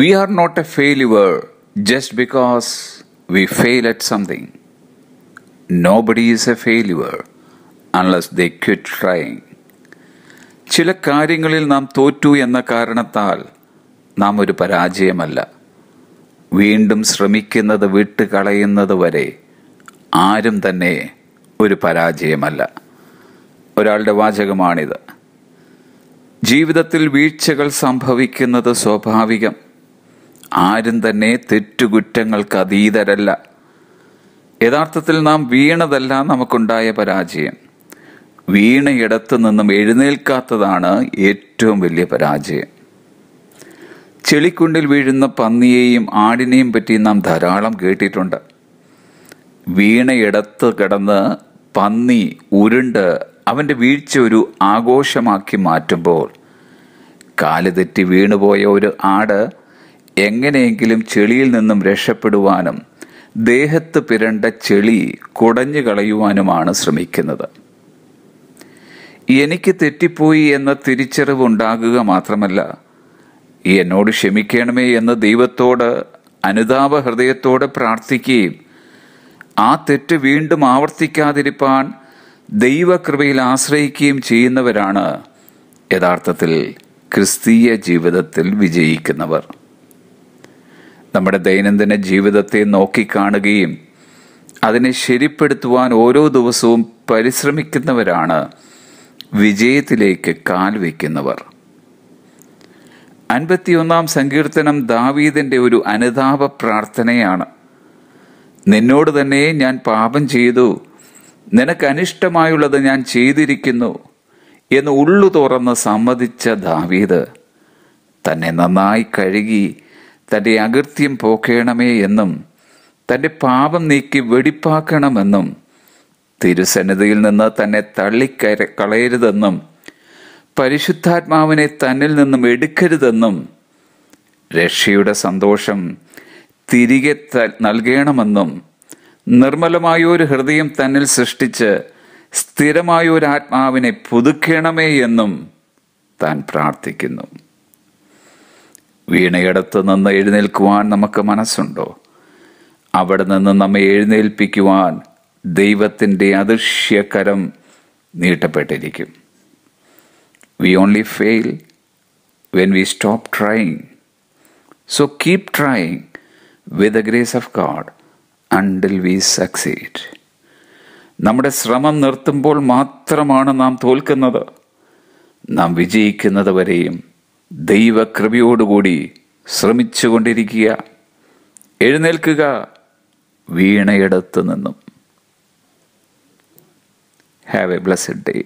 V are not a failure just because we fail at something nobody is a failure unless the quit trying ചില കാര്യങ്ങളിൽ നാം തോറ്റു എന്ന കാരണത്താൽ നാം ഒരു പരാജയമല്ല വീണ്ടും ശ്രമിക്കുന്നത് വിട്ട് കളയുന്നത് വരെ ആരും തന്നെ ഒരു പരാജയമല്ല ഒരാളുടെ വാചകമാണിത് ജീവിതത്തിൽ വീഴ്ചകൾ സംഭവിക്കുന്നത് സ്വാഭാവികം ആരും തന്നെ തെറ്റുകുറ്റങ്ങൾക്ക് അതീതരല്ല യഥാർത്ഥത്തിൽ നാം വീണതല്ല നമുക്കുണ്ടായ പരാജയം വീണയിടത്ത് നിന്നും എഴുന്നേൽക്കാത്തതാണ് ഏറ്റവും വലിയ പരാജയം ചെളിക്കുണ്ടിൽ വീഴുന്ന പന്നിയെയും ആടിനെയും പറ്റി നാം ധാരാളം കേട്ടിട്ടുണ്ട് വീണയിടത്ത് കിടന്ന് പന്നി ഉരുണ്ട് അവൻ്റെ വീഴ്ച ഒരു ആഘോഷമാക്കി മാറ്റുമ്പോൾ കാല് തെറ്റി വീണുപോയ ഒരു ആട് എങ്ങനെയെങ്കിലും ചെളിയിൽ നിന്നും രക്ഷപ്പെടുവാനും ദേഹത്ത് പിരണ്ട ചെളി കുടഞ്ഞു കളയുവാനുമാണ് ശ്രമിക്കുന്നത് എനിക്ക് തെറ്റിപ്പോയി എന്ന തിരിച്ചറിവ് ഉണ്ടാകുക മാത്രമല്ല എന്നോട് ക്ഷമിക്കണമേ എന്ന് ദൈവത്തോട് അനുതാപ ഹൃദയത്തോട് പ്രാർത്ഥിക്കുകയും ആ തെറ്റ് വീണ്ടും ആവർത്തിക്കാതിരിപ്പാൻ ദൈവകൃപയിൽ ആശ്രയിക്കുകയും ചെയ്യുന്നവരാണ് യഥാർത്ഥത്തിൽ ക്രിസ്തീയ ജീവിതത്തിൽ വിജയിക്കുന്നവർ നമ്മുടെ ദൈനംദിന ജീവിതത്തെ നോക്കിക്കാണുകയും അതിനെ ശരിപ്പെടുത്തുവാൻ ഓരോ ദിവസവും പരിശ്രമിക്കുന്നവരാണ് വിജയത്തിലേക്ക് കാൽ വയ്ക്കുന്നവർ അൻപത്തിയൊന്നാം സങ്കീർത്തനം ദാവീദിൻ്റെ ഒരു അനുതാപ പ്രാർത്ഥനയാണ് നിന്നോട് തന്നെ ഞാൻ പാപം ചെയ്തു നിനക്ക് അനിഷ്ടമായുള്ളത് ഞാൻ ചെയ്തിരിക്കുന്നു എന്ന് ഉള്ളു തുറന്ന് സമ്മതിച്ച ദാവീദ് തന്നെ നന്നായി കഴുകി തൻ്റെ അകൃത്യം പോക്കേണമേ എന്നും തൻ്റെ പാപം നീക്കി വെടിപ്പാക്കണമെന്നും തിരുസന്നിധിയിൽ നിന്ന് തന്നെ തള്ളിക്കര കളയരുതെന്നും പരിശുദ്ധാത്മാവിനെ തന്നിൽ നിന്നും എടുക്കരുതെന്നും രക്ഷയുടെ സന്തോഷം തിരികെ നൽകണമെന്നും നിർമ്മലമായൊരു ഹൃദയം തന്നിൽ സൃഷ്ടിച്ച് സ്ഥിരമായൊരു ആത്മാവിനെ പുതുക്കണമേ എന്നും താൻ പ്രാർത്ഥിക്കുന്നു വീണയിടത്ത് നിന്ന് എഴുന്നേൽക്കുവാൻ നമുക്ക് മനസ്സുണ്ടോ അവിടെ നിന്ന് നമ്മെ എഴുന്നേൽപ്പിക്കുവാൻ ദൈവത്തിൻ്റെ അദൃശ്യകരം നീട്ടപ്പെട്ടിരിക്കും we only fail when we stop trying so keep trying with the grace of God until we succeed നമ്മുടെ ശ്രമം നിർത്തുമ്പോൾ മാത്രമാണ് നാം തോൽക്കുന്നത് നാം വിജയിക്കുന്നത് വരെയും ദൈവകൃപയോടുകൂടി ശ്രമിച്ചുകൊണ്ടിരിക്കുക എഴുന്നേൽക്കുക വീണയിടത്ത് നിന്നും ഹാവ് എ ബ്ലസ്ഡ് ഡേ